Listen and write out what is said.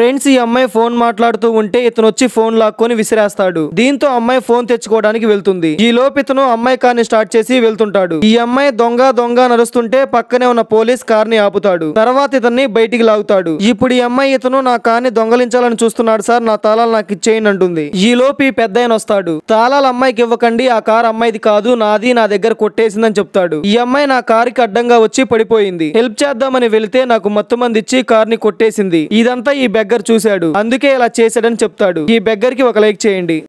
friends ఈ అమ్మాయి phone మాట్లాడుతూ ఉంటే ఇతను వచ్చి ఫోన్ లాక్కొని విసిరేస్తాడు దీంతో అమ్మాయి ఫోన్ తెచ్చుకోవడానికి వెళ్తుంది ఈ లోపు ఇతను అమ్మాయి ని స్టార్ట్ చేసి వెళ్తుంటాడు ఈ అమ్మాయి దొంగ దొంగ నడుస్తుంటే పక్కనే ఉన్న పోలీస్ కార్ ని ఆపుతాడు తర్వాత ఇతన్ని బయటికి లాగుతాడు ఇప్పుడు ఈ అమ్మాయి ఇతను నా కార్ ని దొంగలించాలని చూస్తున్నాడు సార్ నా తాళాలు నాకు ఇచ్చేయండి అంటుంది ఈ లోపు ఈ పెద్ద వస్తాడు తాళాలు అమ్మాయికి ఇవ్వకండి ఆ కార్ అమ్మాయిది కాదు నాది నా దగ్గర కొట్టేసిందని చెప్తాడు ఈ అమ్మాయి నా కార్ కి అడ్డంగా వచ్చి పడిపోయింది హెల్ప్ చేద్దామని వెళితే నాకు మత్తు మంది ఇచ్చి కార్ ని కొట్టేసింది ఇదంతా ఈ బెగ్ బెగ్గర్ చూశాడు అందుకే ఇలా చేశాడని చెప్తాడు ఈ బెగ్గర్ కి ఒక లైక్ చేయండి